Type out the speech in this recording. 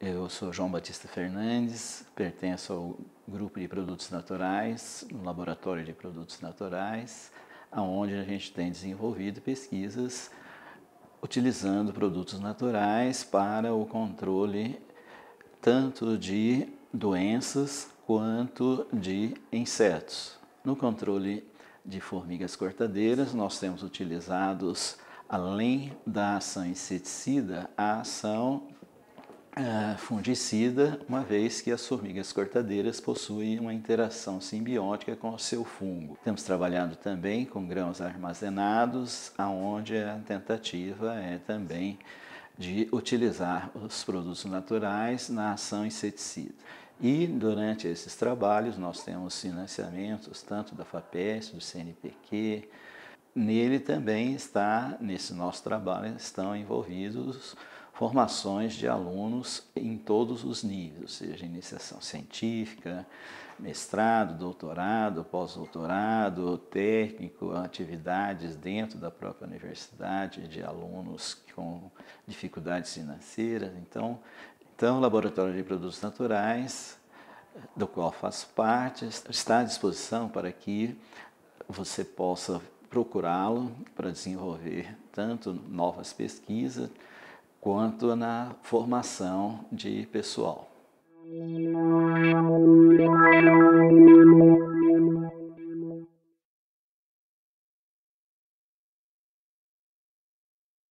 Eu sou João Batista Fernandes, pertenço ao grupo de produtos naturais, no laboratório de produtos naturais, aonde a gente tem desenvolvido pesquisas utilizando produtos naturais para o controle tanto de doenças quanto de insetos. No controle de formigas cortadeiras, nós temos utilizados, além da ação inseticida, a ação ah, fungicida, uma vez que as formigas cortadeiras possuem uma interação simbiótica com o seu fungo. Temos trabalhado também com grãos armazenados, aonde a tentativa é também de utilizar os produtos naturais na ação inseticida. E durante esses trabalhos nós temos financiamentos tanto da FAPES, do CNPq. Nele também está, nesse nosso trabalho, estão envolvidos formações de alunos em todos os níveis, seja iniciação científica, mestrado, doutorado, pós-doutorado, técnico, atividades dentro da própria universidade de alunos com dificuldades financeiras. Então, então, o Laboratório de Produtos Naturais, do qual faço parte, está à disposição para que você possa procurá-lo para desenvolver tanto novas pesquisas quanto na formação de pessoal.